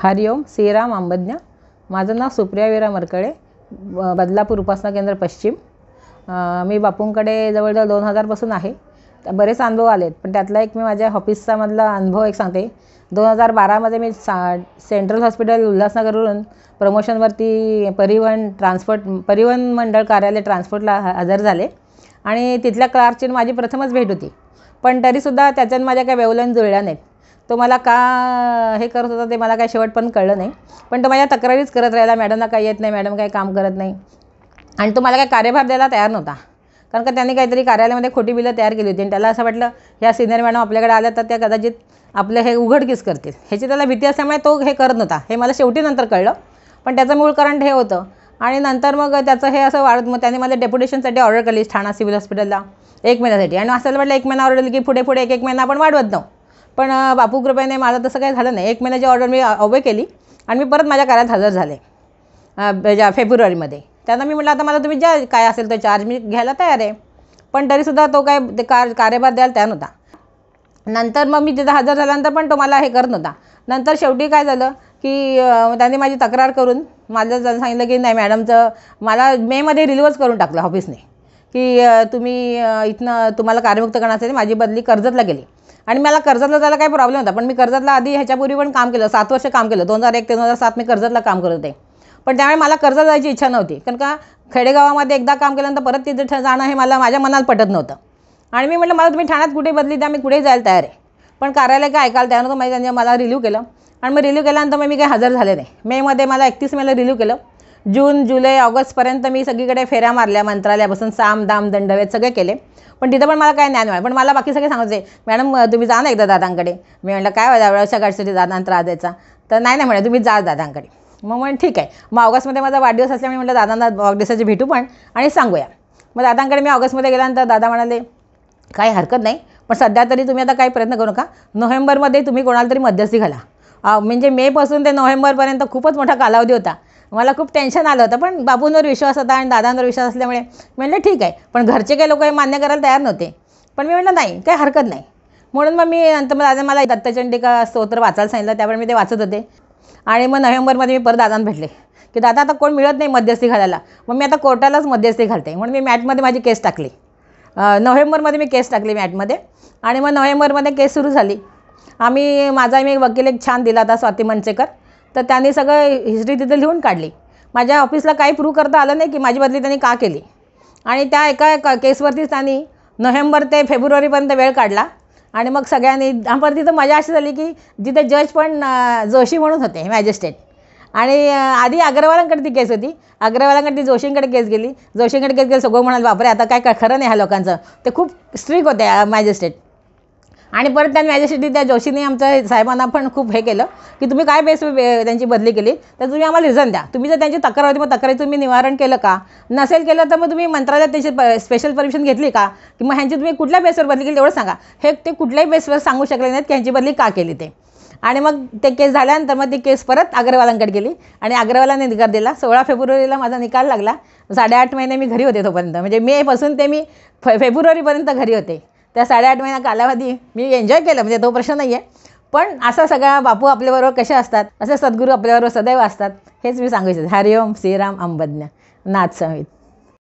हरिओम श्रीराम अंबज्ञ माझं नाव सुप्रिया वीरा मरकळे बदलापूर उपासना केंद्र पश्चिम मी बापूंकडे जवळजवळ दोन हजारपासून आहे बरेच अनुभव आलेत पण त्यातला एक मी माझ्या ऑफिसचा मधला अनुभव एक सांगते दोन हजार बारामध्ये मी सा सेंट्रल हॉस्पिटल उल्हासनगरवरून प्रमोशनवरती परिवहन ट्रान्सपोर्ट परिवहन मंडळ कार्यालय ट्रान्सपोर्टला हजर झाले आणि तिथल्या क्लार्कची माझी प्रथमच भेट होती पण तरीसुद्धा त्याच्यानं माझ्या काही वेवलन जुळल्या नाहीत तो मला का हे करत होता ते मला काय शेवट पण कळलं नाही पण तो माझ्या तक्रारीच करत राहिला मॅडमला काही येत नाही मॅडम काही काम करत नाही आणि तो मला काय कार्यभार द्यायला तयार नव्हता कारण का त्यांनी काहीतरी कार्यालयामध्ये खोटी बिलं तयार केली होती आणि त्याला असं वाटलं ह्या सिनियर मॅडम आपल्याकडे आल्या तर त्या कदाचित आपलं हे उघडकीस करतील ह्याची त्याला भीती असल्यामुळे तो हे करत नव्हता हे मला शेवटी नंतर कळलं पण त्याचं मूळ कारण हे होतं आणि नंतर मग त्याचं हे असं वाढत मग त्यांनी मला डेप्युटेशनसाठी ऑर्डर केली ठाणा सिव्हिल हॉस्पिटलला एक महिन्यासाठी आणि असं वाटलं एक महिना ऑर्डर केली की पुढे पुढे एक एक महिना आपण वाढवत जाऊ पण बापू कृपयाने माझं तसं काही झालं नाही एक महिन्याची ऑर्डर मी अवे केली आणि मी परत माझ्या कार्यात हजर झाले ज्या फेब्रुवारीमध्ये त्यांना मी म्हटलं आता मला तुम्ही ज्या काय असेल तो चार्ज मी घ्यायला तयार आहे पण तरीसुद्धा तो काय ते कार कार्यभार द्यायला तयार नव्हता नंतर मग मी तिथं हजर झाल्यानंतर पण तो मला हे करत नव्हता नंतर शेवटी काय झालं की त्यांनी माझी तक्रार करून माझं त्यांना सांगितलं की नाही मॅडमचं मला मेमध्ये रिलिव्हर्स करून टाकलं ऑफिसने की तुम्ही इथनं तुम्हाला कार्यमुक्त करण्यासाठी माझी बदली कर्जतला गेली आणि मला कर्जातला जायला काही प्रॉब्लेम होता पण मी कर्जातला आधी ह्याच्यापूर्वी पण काम केलं सात वर्ष काम केलं दोन हजार एक ते दोन हजार सात मी कर्जातला काम करत होते पण त्यामुळे मला कर्ज जायची इच्छा नव्हती कारण का खेडेगावामध्ये एकदा काम केल्यानंतर परत तिथे जाणं हे मला माझ्या मनाला पटत नव्हतं आणि मी म्हटलं मला तुम्ही ठाण्यात कुठे बदली द्या मी कुठे जायला तयार आहे पण कार्यालय काय ऐकाल त्यानंतर नव्हतं त्यांनी मला रिलीव केलं आणि मग रिलीव केल्यानंतर मग मी काही हजर झाले नाही मेमध्ये मला एकतीस मेला रिलीव केलं जून जुलै ऑगस्टपर्यंत मी सगळीकडे फेऱ्या मारल्या मंत्रालयापासून साम दाम दंडवेत सगळे केले पण तिथं पण मला काय ज्ञान मिळालं पण मला बाकी सगळे सांगायचे मॅडम तुम्ही जा ना एकदा दादांकडे मी म्हटलं काय व्हायला सकाळीसाठी गाडीसाठी दादांना त्रास द्यायचा तर नाही नाही म्हणा तुम्ही जा दादांकडे मग म्हण ठीक आहे मग ऑगस्टमध्ये माझा वाढदिवस असल्यामुळे म्हटलं दादांना वाढदिवसाची भेटू पण आणि सांगूया मग दादांकडे मी ऑगस्टमध्ये गेल्यानंतर दादा म्हणाले काही हरकत नाही पण सध्या तरी तुम्ही आता काही प्रयत्न करू नका नोव्हेंबरमध्ये तुम्ही कोणाला तरी मध्यस्थी घाला म्हणजे मेपासून ते नोव्हेंबरपर्यंत खूपच मोठा कालावधी होता मला खूप टेन्शन आलं होतं पण बाबूंवर विश्वास होता आणि दादांवर विश्वास असल्यामुळे म्हणलं ठीक आहे पण घरचे काही लोक हे मान्य करायला तयार नव्हते पण मी म्हटलं नाही काही हरकत नाही म्हणून मग मी नंतर दादा मला दत्तचंडिका स्तोत्र वाचायला सांगितलं त्यावेळी मी ते वाचत होते आणि मग नोव्हेंबरमध्ये मी परत दादांना भेटले की दादा आता कोण मिळत नाही मध्यस्थी घालायला मग मी आता कोर्टालाच मध्यस्थी घालते म्हणून मी मॅटमध्ये माझी केस टाकली नोव्हेंबरमध्ये मी केस टाकली मॅटमध्ये आणि मग नोव्हेंबरमध्ये केस सुरू झाली आम्ही माझा मी वकील एक छान दिला होता स्वाती मंचेकर तर त्यांनी सगळं हिस्ट्री तिथे लिहून काढली माझ्या ऑफिसला काही प्रूव्ह करता आलं नाही की माझी बदली त्यांनी का केली आणि त्या एका केसवरतीच त्यांनी नोव्हेंबर ते फेब्रुवारीपर्यंत वेळ काढला आणि मग सगळ्यांनी आपण तिथं मजा अशी झाली की जिथे जज पण जोशी म्हणून होते मॅजिस्ट्रेट आणि आधी अग्रवालांकडे ती केस होती अग्रवालांकडे ती जोशींकडे केस गेली जोशींकडे केस गेली सगळं म्हणाल बापरे आता काय खरं नाही ह्या लोकांचं ते खूप स्ट्रिक होते मॅजिस्ट्रेट आणि परत त्या मॅजेस्टिटी त्या जोशीने आमच्या साहेबांना पण खूप हे केलं की तुम्ही काय बेस त्यांची बदली केली तर तुम्ही आम्हाला रिझन द्या तुम्ही जर त्यांची तक्रार होती मग तक्रारी तुम्ही निवारण केलं का नसेल केलं तर मग तुम्ही मंत्रालयात त्याची प स्पेशल परमिशन घेतली का की मग ह्यांची तुम्ही कुठल्या बेसवर बदली केली तेवढं सांगा हे ते कुठल्याही बेसवर सांगू शकले नाहीत की ह्यांची बदली का केली ते आणि मग ते केस झाल्यानंतर मग ती केस परत अग्रवालांकडे गेली आणि अग्रवालाने निकाल दिला सोळा फेब्रुवारीला माझा निकाल लागला साडेआठ महिने मी घरी होते तोपर्यंत म्हणजे मेपासून ते मी फे फेब्रुवारीपर्यंत घरी होते त्या साडेआठ महिना कालावधी मी एन्जॉय केलं म्हणजे तो प्रश्न नाही आहे पण असा सगळा बापू आपल्याबरोबर कसे असतात असे सद्गुरू आपल्याबरोबर सदैव असतात हेच मी सांगू इच्छिते हरिओम श्रीराम अंबज्ञ नाथ संहित